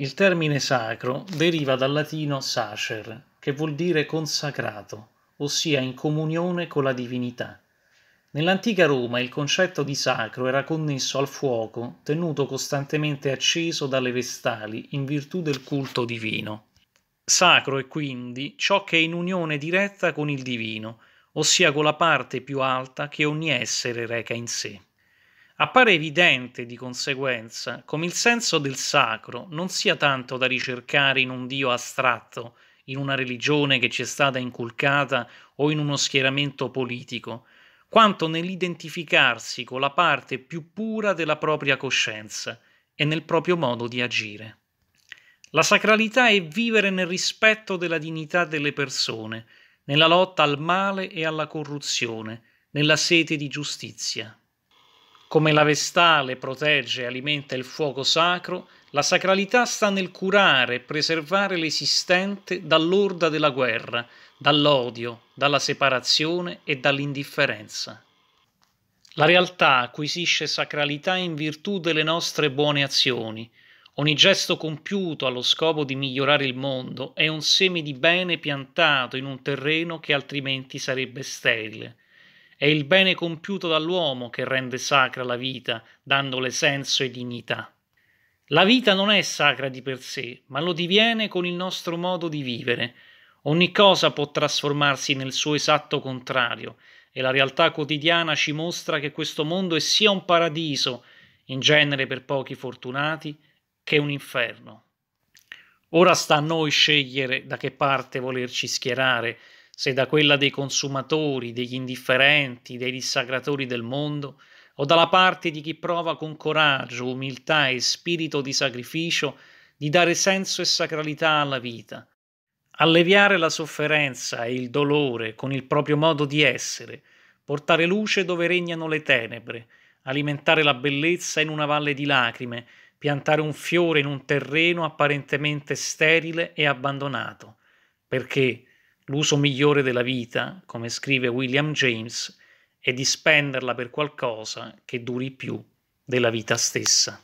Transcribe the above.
Il termine sacro deriva dal latino sacer, che vuol dire consacrato, ossia in comunione con la divinità. Nell'antica Roma il concetto di sacro era connesso al fuoco, tenuto costantemente acceso dalle vestali in virtù del culto divino. Sacro è quindi ciò che è in unione diretta con il divino, ossia con la parte più alta che ogni essere reca in sé. Appare evidente, di conseguenza, come il senso del sacro non sia tanto da ricercare in un Dio astratto, in una religione che ci è stata inculcata o in uno schieramento politico, quanto nell'identificarsi con la parte più pura della propria coscienza e nel proprio modo di agire. La sacralità è vivere nel rispetto della dignità delle persone, nella lotta al male e alla corruzione, nella sete di giustizia. Come la vestale protegge e alimenta il fuoco sacro, la sacralità sta nel curare e preservare l'esistente dall'orda della guerra, dall'odio, dalla separazione e dall'indifferenza. La realtà acquisisce sacralità in virtù delle nostre buone azioni. Ogni gesto compiuto allo scopo di migliorare il mondo è un seme di bene piantato in un terreno che altrimenti sarebbe sterile. È il bene compiuto dall'uomo che rende sacra la vita, dandole senso e dignità. La vita non è sacra di per sé, ma lo diviene con il nostro modo di vivere. Ogni cosa può trasformarsi nel suo esatto contrario, e la realtà quotidiana ci mostra che questo mondo è sia un paradiso, in genere per pochi fortunati, che un inferno. Ora sta a noi scegliere da che parte volerci schierare, se da quella dei consumatori, degli indifferenti, dei dissagratori del mondo, o dalla parte di chi prova con coraggio, umiltà e spirito di sacrificio di dare senso e sacralità alla vita, alleviare la sofferenza e il dolore con il proprio modo di essere, portare luce dove regnano le tenebre, alimentare la bellezza in una valle di lacrime, piantare un fiore in un terreno apparentemente sterile e abbandonato, perché L'uso migliore della vita, come scrive William James, è di spenderla per qualcosa che duri più della vita stessa.